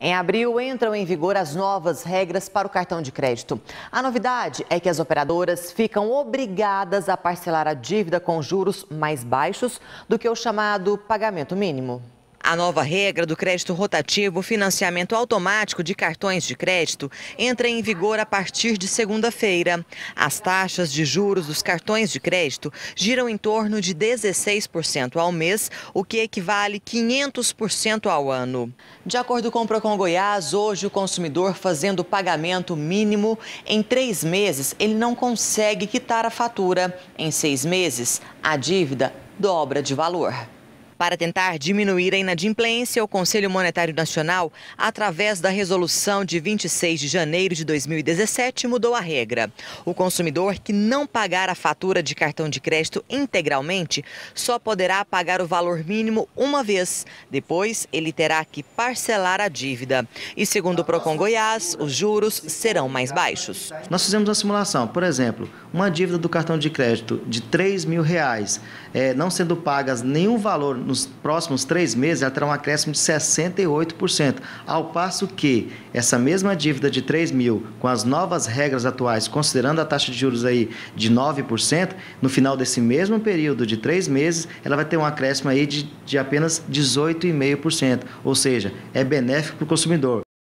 Em abril entram em vigor as novas regras para o cartão de crédito. A novidade é que as operadoras ficam obrigadas a parcelar a dívida com juros mais baixos do que o chamado pagamento mínimo. A nova regra do crédito rotativo, financiamento automático de cartões de crédito, entra em vigor a partir de segunda-feira. As taxas de juros dos cartões de crédito giram em torno de 16% ao mês, o que equivale 500% ao ano. De acordo com o Procon Goiás, hoje o consumidor fazendo pagamento mínimo em três meses, ele não consegue quitar a fatura. Em seis meses, a dívida dobra de valor. Para tentar diminuir a inadimplência, o Conselho Monetário Nacional, através da resolução de 26 de janeiro de 2017, mudou a regra. O consumidor que não pagar a fatura de cartão de crédito integralmente só poderá pagar o valor mínimo uma vez. Depois, ele terá que parcelar a dívida. E segundo o Procon Goiás, os juros serão mais baixos. Nós fizemos uma simulação, por exemplo, uma dívida do cartão de crédito de 3 mil reais, é, não sendo pagas nenhum valor nos próximos três meses, ela terá um acréscimo de 68%. Ao passo que essa mesma dívida de 3 mil, com as novas regras atuais, considerando a taxa de juros aí de 9%, no final desse mesmo período de três meses, ela vai ter um acréscimo aí de, de apenas 18,5%. Ou seja, é benéfico para o consumidor.